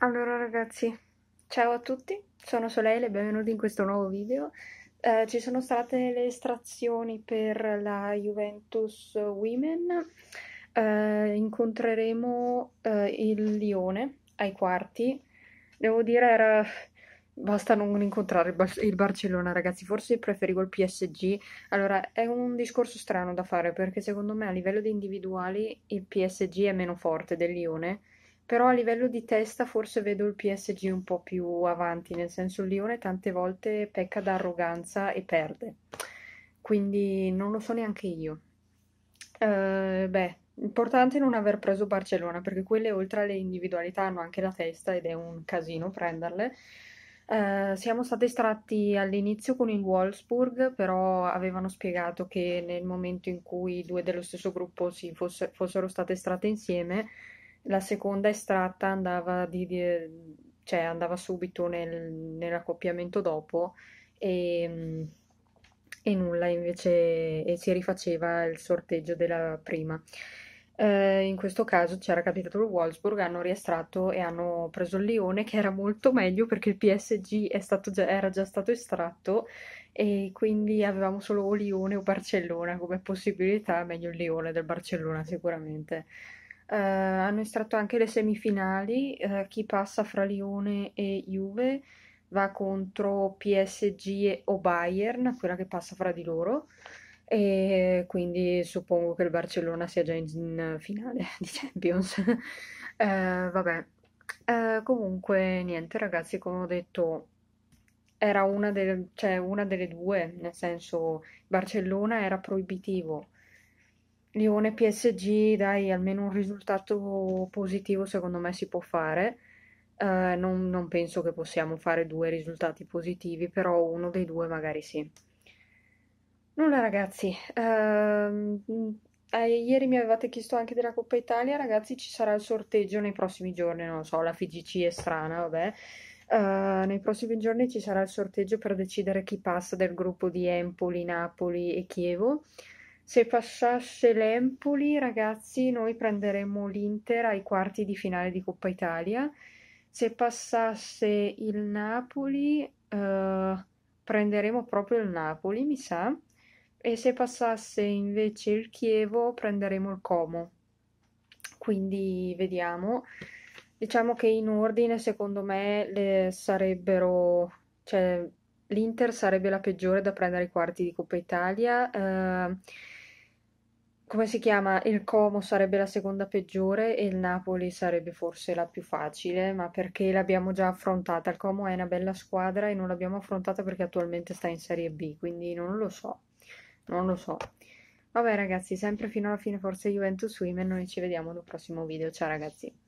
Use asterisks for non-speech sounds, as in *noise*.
Allora ragazzi, ciao a tutti, sono Soleil e benvenuti in questo nuovo video. Eh, ci sono state le estrazioni per la Juventus Women, eh, incontreremo eh, il Lione ai quarti. Devo dire, era... basta non incontrare il, Barcellona ragazzi, forse preferivo il PSG. Allora, è un discorso strano da fare perché secondo me a livello di individuali il PSG è meno forte del Lione però a livello di testa forse vedo il PSG un po' più avanti, nel senso il Lione tante volte pecca d'arroganza e perde, quindi non lo so neanche io. Eh, beh, importante non aver preso Barcellona perché quelle oltre alle individualità hanno anche la testa ed è un casino prenderle. Uh, siamo stati estratti all'inizio con il Wolfsburg, però avevano spiegato che nel momento in cui due dello stesso gruppo si fosse, fossero state estratte insieme, la seconda estratta andava, di, di, cioè andava subito nel, nell'accoppiamento dopo e, e nulla invece e si rifaceva il sorteggio della prima. Eh, in questo caso c'era capitato il Wolfsburg, hanno riestratto e hanno preso il Lione che era molto meglio perché il PSG già, era già stato estratto e quindi avevamo solo o Lione o Barcellona come possibilità, meglio il Lione del Barcellona sicuramente eh, hanno estratto anche le semifinali, eh, chi passa fra Lione e Juve va contro PSG o Bayern, quella che passa fra di loro. E quindi suppongo che il Barcellona sia già in, in finale *laughs* di Champions. eh, vabbè, eh, comunque, niente, ragazzi, come ho detto, era una, del, cioè, una delle due, nel senso, Barcellona era proibitivo Lione PSG, dai, almeno un risultato positivo secondo me si può fare. Eh, non, non penso che possiamo fare due risultati positivi, però uno dei due magari sì. Nulla ragazzi, ehm, mm, eh, ieri mi avevate chiesto anche della Coppa Italia, ragazzi ci sarà il sorteggio nei prossimi giorni, non lo so, la FGC è strana, vabbè. Eh, nei prossimi giorni ci sarà il sorteggio per decidere chi passa del gruppo di Empoli, Napoli e Chievo se passasse l'Empoli, ragazzi, noi prenderemmo l'Inter ai quarti di finale di Coppa Italia. Se passasse il Napoli, eh, prenderemo proprio il Napoli, mi sa. E se passasse invece il Chievo, prenderemo il Como. Quindi vediamo. Diciamo che in ordine, secondo me, sarebbero. Cioè, l'Inter sarebbe la peggiore da prendere ai quarti di Coppa Italia. Eh, come si chiama? Il Como sarebbe la seconda peggiore e il Napoli sarebbe forse la più facile, ma perché l'abbiamo già affrontata. Il Como è una bella squadra e non l'abbiamo affrontata perché attualmente sta in Serie B, quindi non lo so. Non lo so. Vabbè ragazzi, sempre fino alla fine forse Juventus Women, noi ci vediamo nel prossimo video. Ciao ragazzi.